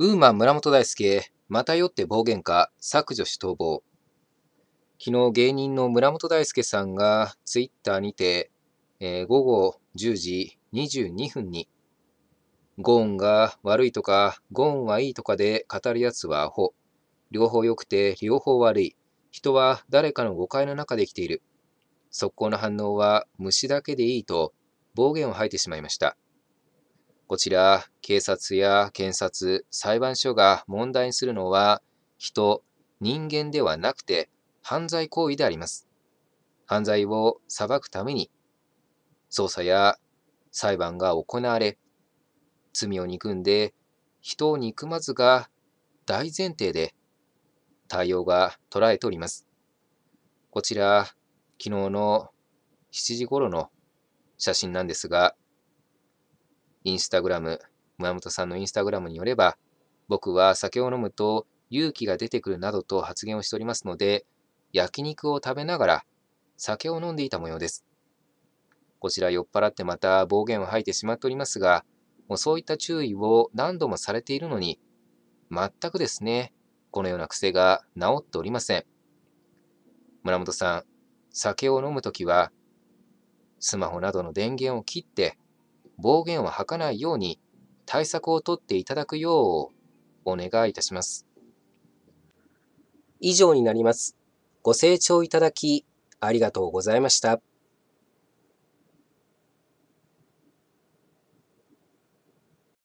ウーマン村本大輔、また酔って暴言か、削除し逃亡。昨日芸人の村本大輔さんがツイッターにて、えー、午後10時22分に、ゴーンが悪いとか、ゴーンはいいとかで語るやつはアホ。両方良くて両方悪い。人は誰かの誤解の中で生きている。速攻の反応は虫だけでいいと暴言を吐いてしまいました。こちら、警察や検察、裁判所が問題にするのは、人、人間ではなくて、犯罪行為であります。犯罪を裁くために、捜査や裁判が行われ、罪を憎んで、人を憎まずが大前提で、対応が捉えております。こちら、昨日の7時頃の写真なんですが、インスタグラム、村本さんのインスタグラムによれば、僕は酒を飲むと勇気が出てくるなどと発言をしておりますので、焼肉を食べながら酒を飲んでいた模様です。こちら酔っ払ってまた暴言を吐いてしまっておりますが、もうそういった注意を何度もされているのに、全くですね、このような癖が治っておりません。村本さん、酒を飲むときは、スマホなどの電源を切って、暴言を吐かないように対策をとっていただくようお願いいたします。以上になります。ご清聴いただきありがとうございました。